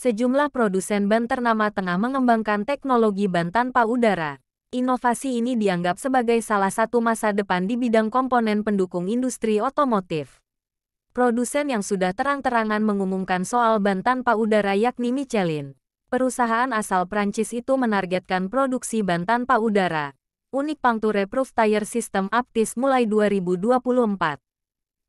sejumlah produsen ban ternama tengah mengembangkan teknologi ban tanpa udara. Inovasi ini dianggap sebagai salah satu masa depan di bidang komponen pendukung industri otomotif. Produsen yang sudah terang-terangan mengumumkan soal ban tanpa udara yakni Michelin. Perusahaan asal Prancis itu menargetkan produksi ban tanpa udara. Unik Pangture Proof Tire System Aptis mulai 2024.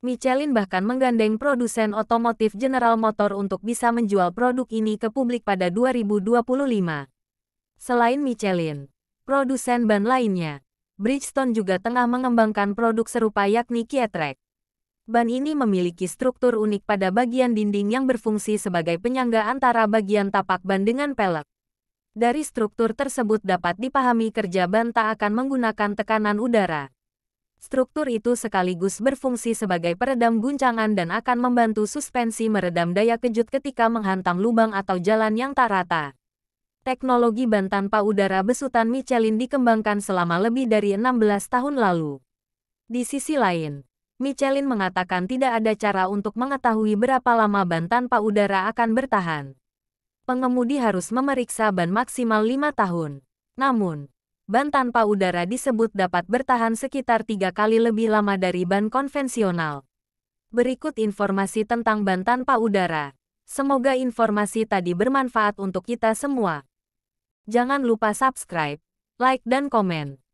Michelin bahkan menggandeng produsen otomotif General Motor untuk bisa menjual produk ini ke publik pada 2025. Selain Michelin, produsen ban lainnya, Bridgestone juga tengah mengembangkan produk serupa yakni Kietrek. Ban ini memiliki struktur unik pada bagian dinding yang berfungsi sebagai penyangga antara bagian tapak ban dengan pelek. Dari struktur tersebut dapat dipahami kerja ban tak akan menggunakan tekanan udara struktur itu sekaligus berfungsi sebagai peredam guncangan dan akan membantu suspensi meredam daya kejut ketika menghantam lubang atau jalan yang tak rata. Teknologi ban tanpa udara besutan Michelin dikembangkan selama lebih dari 16 tahun lalu. Di sisi lain, Michelin mengatakan tidak ada cara untuk mengetahui berapa lama ban tanpa udara akan bertahan. Pengemudi harus memeriksa ban maksimal 5 tahun. Namun, ban tanpa udara disebut dapat bertahan sekitar tiga kali lebih lama dari ban konvensional. Berikut informasi tentang ban tanpa udara. Semoga informasi tadi bermanfaat untuk kita semua. Jangan lupa subscribe, like dan komen.